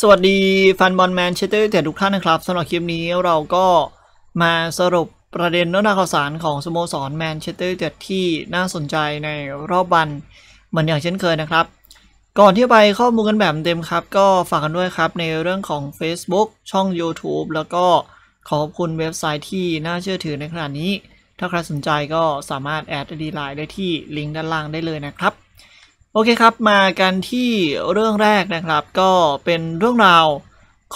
สวัสดีแฟนบอลแมนเชสเตอร์ยูไนเต็ดทุกท่านนะครับสำหรับคลิปนี้เราก็มาสรุปประเด็นเรื่องาข่าวสารของสโมสรแมนเชสเตอร์ยูไนเต็ดที่น่าสนใจในรอบวัน เหมือนอย่างเช่นเคยนะครับ ก่อนที่ไปข้อมูลกันแบบเต็มครับก็ฝากกันด้วยครับ ในเรื่องของ Facebook ช่อง YouTube แล้วก็ขอบคุณเว็บไซต์ที่น่าเชื่อถือในขณะนี้ ถ้าใครสนใจก็สามารถแอดดีไลน์ได้ที่ลิงก์ด้านล่างได้เลยนะครับโอเคครับมากันที่เรื่องแรกนะครับ ก็เป็นเรื่องราว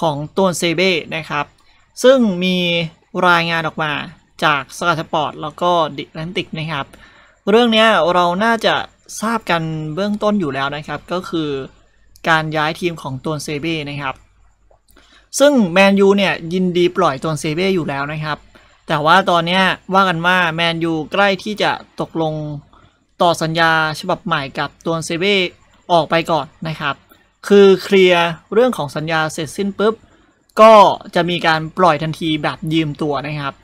ของตัวเซเบ้นะครับซึ่งมีรายงานออกมาจากสกาสปอร์ตแล้วก็ดิแลนติกนะครับ เรื่องนี้เราน่าจะทราบกันเบื้องต้นอยู่แล้วนะครับ ก็คือการย้ายทีมของตัวเซเบ้นะครับ ซึ่งแมนยูเนี่ยยินดีปล่อยตัวเซเบ้อยู่แล้วนะครับ แต่ว่าตอนนี้ว่ากันว่าแมนยูใกล้ที่จะตกลงต่อสัญญาฉบับใหม่กับตัวเซเว่ออกไปก่อนนะครับ คือเคลียร์เรื่องของสัญญาเสร็จสิ้นปุ๊บ ก็จะมีการปล่อยทันทีแบบยืมตัวนะครับ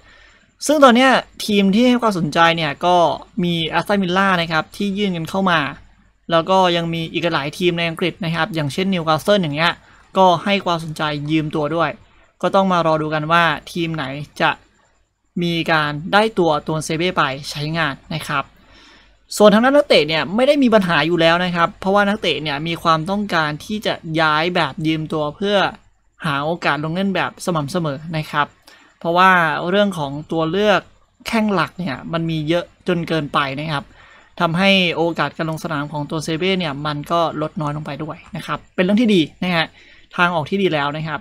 ซึ่งตอนนี้ทีมที่ให้ความสนใจเนี่ยก็มีอาร์เซนวิลล่านะครับ ที่ยื่นกันเข้ามา แล้วก็ยังมีอีกหลายทีมในอังกฤษนะครับ อย่างเช่นนิวคาสเซิลอย่างเงี้ย ก็ให้ความสนใจยืมตัวด้วย ก็ต้องมารอดูกันว่าทีมไหนจะมีการได้ตัวตัวเซเบ้ไปใช้งานนะครับส่วนทางด้านนักเตะเนี่ยไม่ได้มีปัญหาอยู่แล้วนะครับ เพราะว่านักเตะเนี่ยมีความต้องการที่จะย้ายแบบยืมตัวเพื่อหาโอกาสลงเล่นแบบสม่ำเสมอนะครับ เพราะว่าเรื่องของตัวเลือกแข้งหลักเนี่ยมันมีเยอะจนเกินไปนะครับทำให้โอกาสการลงสนามของตัวเซเบ้เนี่ยมันก็ลดน้อยลงไปด้วยนะครับ เป็นเรื่องที่ดีนะฮะทางออกที่ดีแล้วนะครับ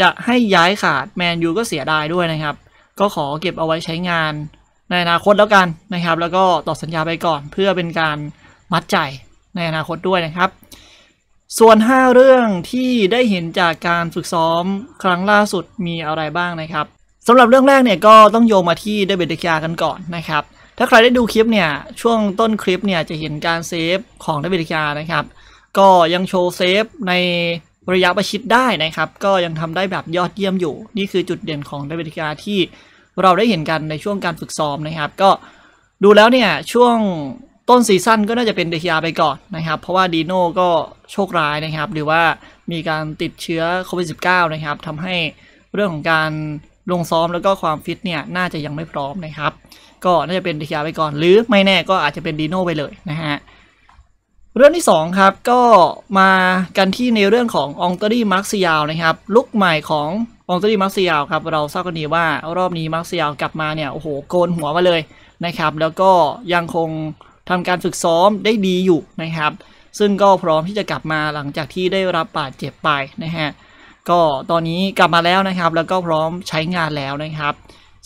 จะให้ย้ายขาดแมนยูก็เสียดายด้วยนะครับ ก็ขอเก็บเอาไว้ใช้งานในอนาคตแล้วกันนะครับ แล้วก็ต่อสัญญาไปก่อน เพื่อเป็นการมัดใจในอนาคตด้วยนะครับ ส่วน 5 เรื่องที่ได้เห็นจากการฝึกซ้อมครั้งล่าสุดมีอะไรบ้างนะครับสำหรับเรื่องแรกเนี่ยก็ต้องโยงมาที่ไดเบดเดคยากันก่อนนะครับ ถ้าใครได้ดูคลิปเนี่ยช่วงต้นคลิปเนี่ยจะเห็นการเซฟของไดเบดเดคยานะครับก็ยังโชว์เซฟในระยะประชิดได้นะครับ ก็ยังทำได้แบบยอดเยี่ยมอยู่ นี่คือจุดเด่นของไดเบดเดคยาที่เราได้เห็นกันในช่วงการฝึกซ้อมนะครับ ก็ดูแล้วเนี่ยช่วงต้นซีซั่นก็น่าจะเป็นเดียไปก่อนนะครับ เพราะว่าดีโน่ก็โชคร้ายนะครับ หรือว่ามีการติดเชื้อโควิด -19 นะครับทำให้เรื่องของการลงซ้อมแล้วก็ความฟิตเนี่ยน่าจะยังไม่พร้อมนะครับ ก็น่าจะเป็นเดียไปก่อน หรือไม่แน่ก็อาจจะเป็นดีโน่ไปเลยนะฮะ เรื่องที่2ครับก็มากันที่ในเรื่องขององตอรี่มาร์คซิยาวนะครับลุกใหม่ขององตัดีมาร์เซียลครับเราทราบกันดีว่ารอบนี้มาร์เซียลกลับมาเนี่ยโอ้โหโกนหัวมาเลยนะครับ แล้วก็ยังคงทำการฝึกซ้อมได้ดีอยู่นะครับ ซึ่งก็พร้อมที่จะกลับมาหลังจากที่ได้รับบาดเจ็บไปนะฮะก็ตอนนี้กลับมาแล้วนะครับ แล้วก็พร้อมใช้งานแล้วนะครับ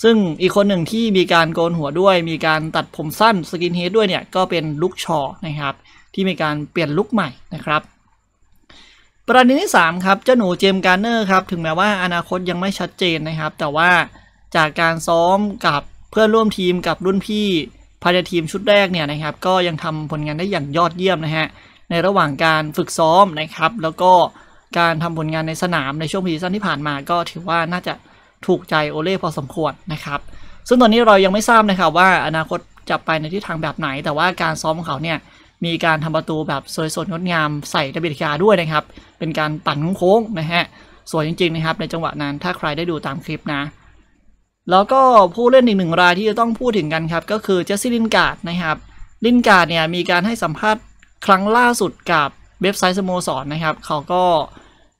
ซึ่งอีกคนหนึ่งที่มีการโกนหัวด้วยมีการตัดผมสั้นสกินเฮดด้วยเนี่ยก็เป็นลุกชอนะครับ ที่มีการเปลี่ยนลุกใหม่นะครับประเด็นที่3ครับเจ้าหนูเจมการเนอร์ครับถึงแม้ว่าอนาคตยังไม่ชัดเจนนะครับ แต่ว่าจากการซ้อมกับเพื่อนร่วมทีมกับรุ่นพี่ภายในทีมชุดแรกเนี่ยนะครับก็ยังทำผลงานได้อย่างยอดเยี่ยมนะฮะในระหว่างการฝึกซ้อมนะครับ แล้วก็การทำผลงานในสนามในช่วงพีซั่นที่ผ่านมาก็ถือว่าน่าจะถูกใจโอเล่พอสมควรนะครับซึ่งตอนนี้เรายังไม่ทราบนะครับว่าอนาคตจะไปในทิศทางแบบไหน แต่ว่าการซ้อมของเขาเนี่ยมีการทำประตูแบบสวยสดงดงามใส่ดับเบิลคาด้วยนะครับ เป็นการปั่นโค้งนะฮะ สวยจริงๆนะครับในจังหวะนั้นถ้าใครได้ดูตามคลิปนะ แล้วก็ผู้เล่นอีกหนึ่งรายที่จะต้องพูดถึงกันครับก็คือเจสซี่ลินการ์ดนะครับ ลินการ์ดเนี่ยมีการให้สัมภาษณ์ครั้งล่าสุดกับเว็บไซต์สโมสรนนะครับเขาก็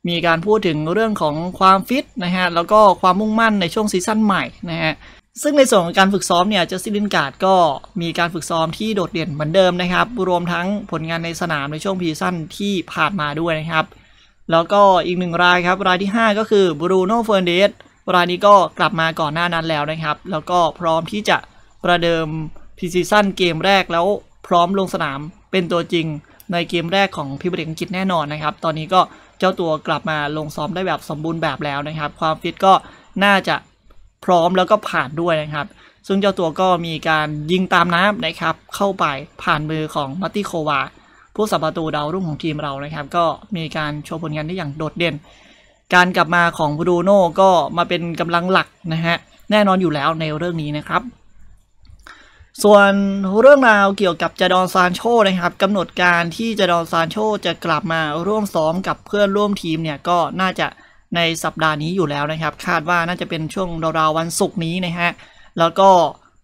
มีการพูดถึงเรื่องของความฟิตนะฮะ แล้วก็ความมุ่งมั่นในช่วงซีซั่นใหม่นะฮะ ซึ่งในส่วนของการฝึกซ้อมเนี่ยเจสซี่ลินการ์ดก็มีการฝึกซ้อมที่โดดเด่นเหมือนเดิมนะครับ รวมทั้งผลงานในสนามในช่วงพีซั่นที่ผ่านมาด้วยนะครับ แล้วก็อีกหนึ่งรายครับ รายที่ 5 ก็คือบรูโน่เฟอร์เดสรายนี้ก็กลับมาก่อนหน้านั้นแล้วนะครับ แล้วก็พร้อมที่จะประเดิมพีซีซั่นเกมแรกแล้วพร้อมลงสนามเป็นตัวจริงในเกมแรกของพิบพ์เดอังกฤษแน่นอนนะครับ ตอนนี้ก็เจ้าตัวกลับมาลงซ้อมได้แบบสมบูรณ์แบบแล้วนะครับ ความฟิตก็น่าจะพร้อมแล้วก็ผ่านด้วยนะครับ ซึ่งเจ้าตัวก็มีการยิงตามน้ำนะครับ เข้าไปผ่านมือของมัตติโควา ผู้สับประตูดาวรุ่งของทีมเรานะครับ ก็มีการโชว์ผลงานได้อย่างโดดเด่น การกลับมาของบูโดโน่ก็มาเป็นกำลังหลักนะฮะแน่นอนอยู่แล้วในเรื่องนี้นะครับส่วนเรื่องราวเกี่ยวกับจดอนซานโชนะครับกำหนดการที่จดอนซานโชจะกลับมาร่วมซ้อมกับเพื่อนร่วมทีมเนี่ยก็น่าจะในสัปดาห์นี้อยู่แล้วนะครับ คาดว่าน่าจะเป็นช่วง ราว ๆ วันศุกร์นี้นะฮะแล้วก็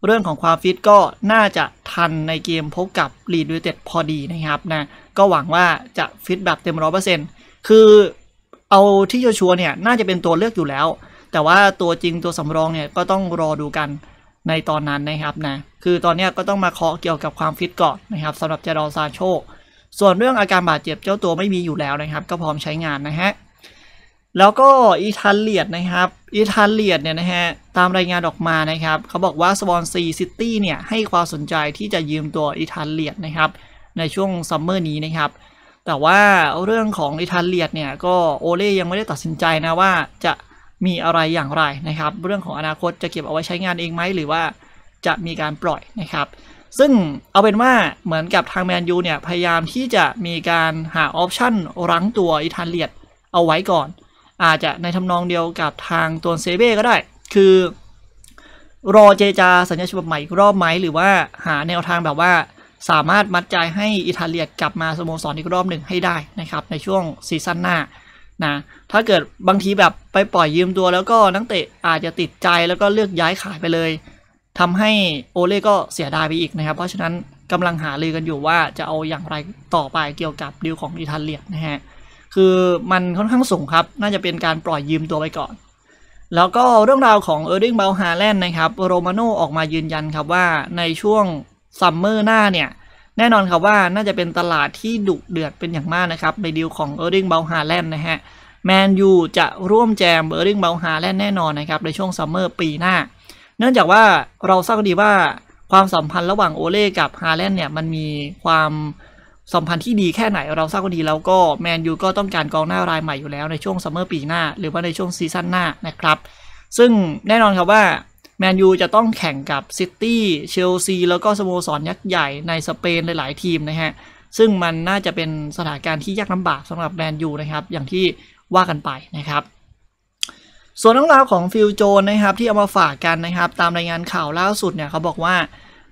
เรื่องของความฟิตก็น่าจะทันในเกมพบกับลีดูเต็ดพอดีนะครับนะก็หวังว่าจะฟิตแบบเต็มร้อเปอร์เซ็นต์คือเอาที่ชัวร์เนี่ยน่าจะเป็นตัวเลือกอยู่แล้ว แต่ว่าตัวจริงตัวสำรองเนี่ยก็ต้องรอดูกันในตอนนั้นนะครับนะคือตอนนี้ก็ต้องมาเคาะเกี่ยวกับความฟิตก่อนนะครับสำหรับเจดอนซาโชส่วนเรื่องอาการบาดเจ็บเจ้าตัวไม่มีอยู่แล้วนะครับก็พร้อมใช้งานนะฮะ แล้วก็อีทันเลียดนะครับอีทันเลียดเนี่ยนะฮะตามรายงานออกมานะครับเขาบอกว่าสวอนซีซิตี้เนี่ยให้ความสนใจที่จะยืมตัวอีทันเลียดนะครับในช่วงซัมเมอร์นี้นะครับ แต่ว่าเรื่องของอีทันเลียดเนี่ยก็โอเล่ยังไม่ได้ตัดสินใจนะว่าจะมีอะไรอย่างไรนะครับ เรื่องของอนาคตจะเก็บเอาไว้ใช้งานเองไหมหรือว่าจะมีการปล่อยนะครับ ซึ่งเอาเป็นว่าเหมือนกับทางแมนยูเนี่ยพยายามที่จะมีการหาออปชั่นรั้งตัวอิตาเลียดเอาไว้ก่อน อาจจะในทำนองเดียวกับทางตัวเซเบ้ก็ได้ คือรอเจจาสัญญาฉบับใหม่รอบไหมหรือว่าหาแนวทางแบบว่าสามารถมัดใจให้อิตาเลียกลับมาสโมสรออีกรอบหนึ่งให้ได้นะครับในช่วงซีซั่นหน้านะถ้าเกิดบางทีแบบไปปล่อยยืมตัวแล้วก็นักเตะอาจจะติดใจแล้วก็เลือกย้ายขายไปเลย ทำให้โอเล่ก็เสียดายไปอีกนะครับเพราะฉะนั้นกำลังหาลือกันอยู่ว่าจะเอาอย่างไรต่อไปเกี่ยวกับดิวของอิตาเลียนะฮะ คือมันค่อนข้างสูงครับน่าจะเป็นการปล่อยยืมตัวไปก่อน แล้วก็เรื่องราวของเออร์ดิงเบลฮาแลนด์นะครับโรมาโนออกมายืนยันครับว่าในช่วงซัมเมอร์หน้าเนี่ยแน่นอนครับว่าน่าจะเป็นตลาดที่ดุเดือดเป็นอย่างมากนะครับในดีลของเออร์ริงเบลฮาแลนด์นะฮะแมนยูจะร่วมแจมเออร์ริงเบลฮาแลนด์แน่นอนนะครับในช่วงซัมเมอร์ปีหน้าเนื่องจากว่าเราทราบดีว่าความสัมพันธ์ระหว่างโอเล่กับฮาแลนด์เนี่ยมันมีความสัมพันธ์ที่ดีแค่ไหนเราทราบกันดีแล้วก็แมนยูก็ต้องการกองหน้ารายใหม่อยู่แล้วในช่วงซัมเมอร์ปีหน้าหรือว่าในช่วงซีซั่นหน้านะครับ ซึ่งแน่นอนครับว่าแมนยูจะต้องแข่งกับซิตี้ เชลซี แล้วก็สโมสรยักษ์ใหญ่ในสเปนหลายๆทีมนะฮะ ซึ่งมันน่าจะเป็นสถานการณ์ที่ยากลำบากสำหรับแมนยูนะครับ อย่างที่ว่ากันไปนะครับ ส่วนเรื่องราวของฟิลโจนนะครับที่เอามาฝากกันนะครับ ตามรายงานข่าวล่าสุดเนี่ยเขาบอกว่า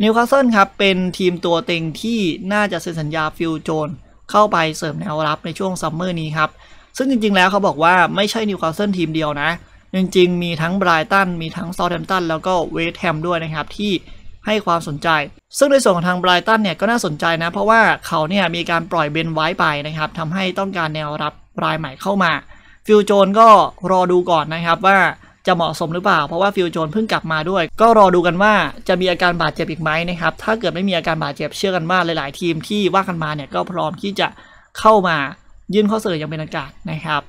นิวคาสเซิลครับเป็นทีมตัวเต็งที่น่าจะเซ็นสัญญาฟิลโจนเข้าไปเสริมแนวรับในช่วงซัมเมอร์นี้ครับ ซึ่งจริง ๆ แล้วเขาบอกว่าไม่ใช่นิวคาสเซิลทีมเดียวนะจริงๆ มีทั้งไบรตัน มีทั้งซอลแฮมตันแล้วก็เวสแฮมด้วยนะครับที่ให้ความสนใจ ซึ่งในส่วนของทางไบรตันเนี่ยก็น่าสนใจนะเพราะว่าเขาเนี่ยมีการปล่อยเบนไว้ไปนะครับทำให้ต้องการแนวรับรายใหม่เข้ามาฟิลโจนก็รอดูก่อนนะครับว่าจะเหมาะสมหรือเปล่าเพราะว่าฟิลโจนเพิ่งกลับมาด้วยก็รอดูกันว่าจะมีอาการบาดเจ็บอีกไหมนะครับถ้าเกิดไม่มีอาการบาดเจ็บเชื่อกันว่าหลายๆ ทีมที่ว่ากันมาเนี่ยก็พร้อมที่จะเข้ามายื่นข้อเสนออย่างเป็นอากาศนะครับ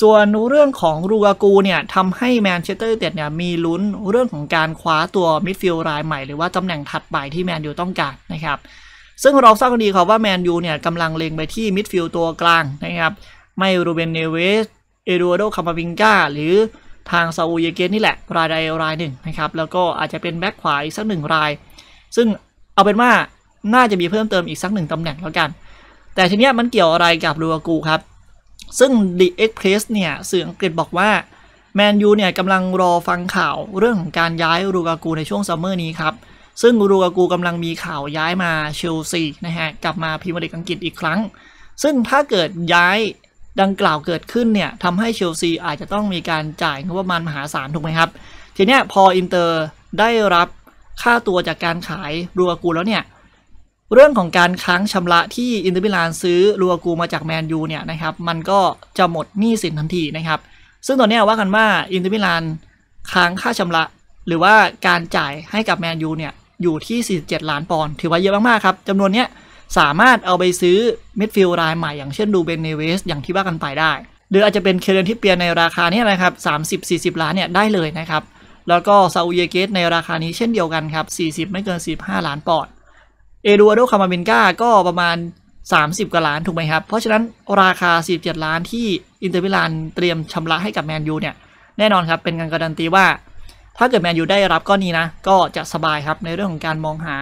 ส่วนเรื่องของรูกากูเนี่ยทำให้แมนเชสเตอร์ยูไนเต็ดเนี่ย มีลุ้นเรื่องของการคว้าตัวมิดฟิลด์รายใหม่ หรือว่าตำแหน่งถัดไปที่แมนยูต้องการนะครับ ซึ่งเราทราบกันดีครับว่าแมนยูเนี่ยกำลังเล็งไปที่มิดฟิลด์ตัวกลางนะครับไม่รูเบนเนเวสเอดูโดคามาวิงกาหรือทางซาอูเยเกนนี่แหละ รายใดรายหนึ่งนะครับ แล้วก็อาจจะเป็นแบ็กขวาอีกสักหนึ่งรายซึ่งเอาเป็นว่าน่าจะมีเพิ่มเติมอีกสักหนึ่งตำแหน่งแล้วกัน แต่ทีเนี้ยมันเกี่ยวอะไรกับรูกากูครับซึ่ง The Express เนี่ยสื่ออังกฤษบอกว่าแมนยูเนี่ยกำลังรอฟังข่าวเรื่องของการย้ายรูกากูในช่วงซัมเมอร์นี้ครับ ซึ่งรูกากูกำลังมีข่าวย้ายมาเชลซีนะฮะ กลับมาพรีเมียร์ลีกอังกฤษอีกครั้ง ซึ่งถ้าเกิดย้ายดังกล่าวเกิดขึ้นเนี่ยทำให้เชลซีอาจจะต้องมีการจ่ายงบประมาณมหาศาล ถูกไหมครับทีนี้พออินเตอร์ได้รับค่าตัวจากการขายรูกากูแล้วเนี่ยเรื่องของการค้างชำระที่อินเตอร์มิลาน ซื้อลัวกูมาจากแมนยูเนี่ยนะครับ มันก็จะหมดหนี้สินทันทีนะครับ ซึ่งตอนนี้ว่ากันว่าอินเตอร์มิลานค้างค่าชำระ หรือว่าการจ่ายให้กับแมนยูเนี่ยอยู่ที่ 47 ล้านปอนด์ถือว่าเยอะมากๆครับจำนวนเนี้ยสามารถเอาไปซื้อมิดฟิลด์รายใหม่ อย่างเช่นดูเบนเนเวส อย่างที่ว่ากันไปได้ หรืออาจจะเป็นเคเรนที่เปลี่ยนในราคานี้นะครับ30-40 ล้านเนี่ยได้เลยนะครับแล้วก็ซาอุเยเกตในราคานี้เช่นเดียวกันครับ40 ไม่เกิน15ล้านปอนด์เอดูอาโดคามาเบนกาก็ประมาณ 30กว่าล้านถูกไหมครับ เพราะฉะนั้นราคา47ล้านที่อินเตอร์มิลานเตรียมชำระให้กับแมนยูเนี่ย แน่นอนครับ เป็นการการันตีว่า ถ้าเกิดแมนยูได้รับก้อนนี้นะ ก็จะสบายครับในเรื่องของการมองหา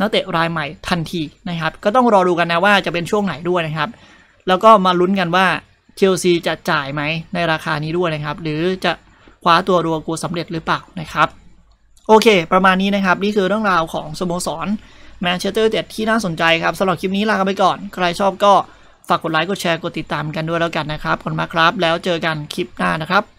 นักเตะรายใหม่ทันทีนะครับ ก็ต้องรอดูกันนะว่าจะเป็นช่วงไหนด้วยนะครับ แล้วก็มาลุ้นกันว่าเชลซีจะจ่ายไหมในราคานี้ด้วยนะครับ หรือจะคว้าตัวรัวกูสำเร็จหรือเปล่านะครับ โอเค ประมาณนี้นะครับ นี่คือเรื่องราวของสโมสรแมนเชสเตอร์เด็ดที่น่าสนใจครับสำหรับคลิปนี้ลากันไปก่อน ใครชอบก็ฝากกดไลค์กดแชร์กดติดตามกันด้วยแล้วกันนะครับขอบคุณมากครับแล้วเจอกันคลิปหน้านะครับ